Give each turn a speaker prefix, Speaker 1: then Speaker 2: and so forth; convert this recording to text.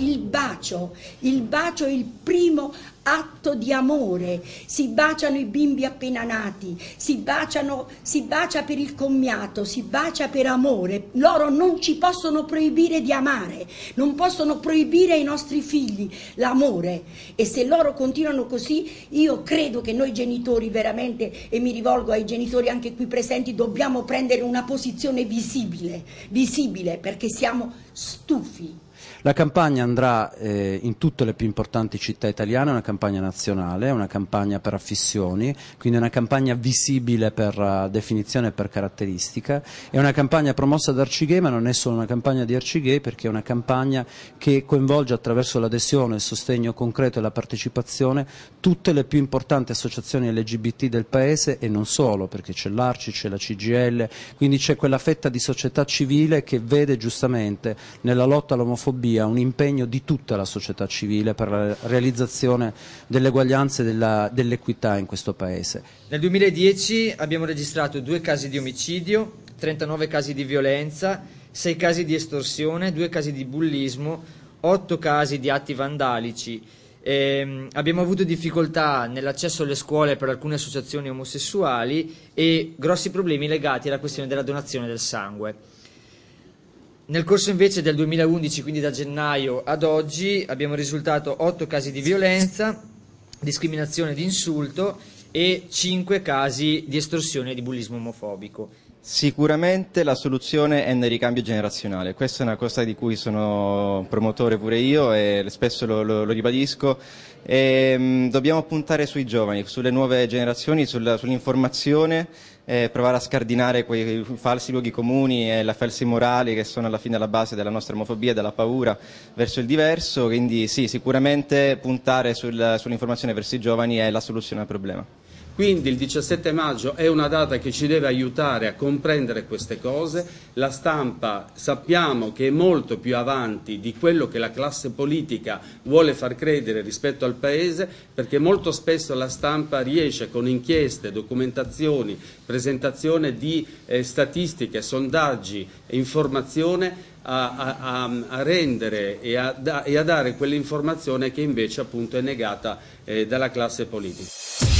Speaker 1: Il bacio, il bacio è il primo atto di amore, si baciano i bimbi appena nati, si, baciano, si bacia per il commiato, si bacia per amore, loro non ci possono proibire di amare, non possono proibire ai nostri figli l'amore e se loro continuano così io credo che noi genitori veramente, e mi rivolgo ai genitori anche qui presenti, dobbiamo prendere una posizione visibile, visibile perché siamo stufi
Speaker 2: la campagna andrà eh, in tutte le più importanti città italiane, è una campagna nazionale, è una campagna per affissioni, quindi è una campagna visibile per uh, definizione e per caratteristica, è una campagna promossa da Arcigay ma non è solo una campagna di Arcigay perché è una campagna che coinvolge attraverso l'adesione, il sostegno concreto e la partecipazione tutte le più importanti associazioni LGBT del Paese e non solo, perché c'è l'Arci, c'è la CGL, quindi c'è quella fetta di società civile che vede giustamente nella lotta all'omofobia xenofobia un impegno di tutta la società civile per la realizzazione dell'eguaglianza e dell'equità dell in questo Paese.
Speaker 3: Nel 2010 abbiamo registrato due casi di omicidio, 39 casi di violenza, 6 casi di estorsione, 2 casi di bullismo, 8 casi di atti vandalici. Eh, abbiamo avuto difficoltà nell'accesso alle scuole per alcune associazioni omosessuali e grossi problemi legati alla questione della donazione del sangue. Nel corso invece del 2011, quindi da gennaio ad oggi, abbiamo risultato 8 casi di violenza, discriminazione di insulto e 5 casi di estorsione e di bullismo omofobico.
Speaker 4: Sicuramente la soluzione è nel ricambio generazionale, questa è una cosa di cui sono promotore pure io e spesso lo, lo, lo ribadisco. E, ehm, mh, dobbiamo puntare sui giovani, sulle nuove generazioni, sulla, sull'informazione, eh, provare a scardinare quei falsi luoghi comuni e la falsi morali che sono alla fine la base della nostra omofobia, della paura verso il diverso. Quindi sì, sicuramente puntare sul, sull'informazione verso i giovani è la soluzione al problema.
Speaker 5: Quindi il 17 maggio è una data che ci deve aiutare a comprendere queste cose, la stampa sappiamo che è molto più avanti di quello che la classe politica vuole far credere rispetto al Paese perché molto spesso la stampa riesce con inchieste, documentazioni, presentazione di eh, statistiche, sondaggi, informazione a, a, a, rendere e a, da, e a dare quell'informazione che invece appunto è negata eh, dalla classe politica.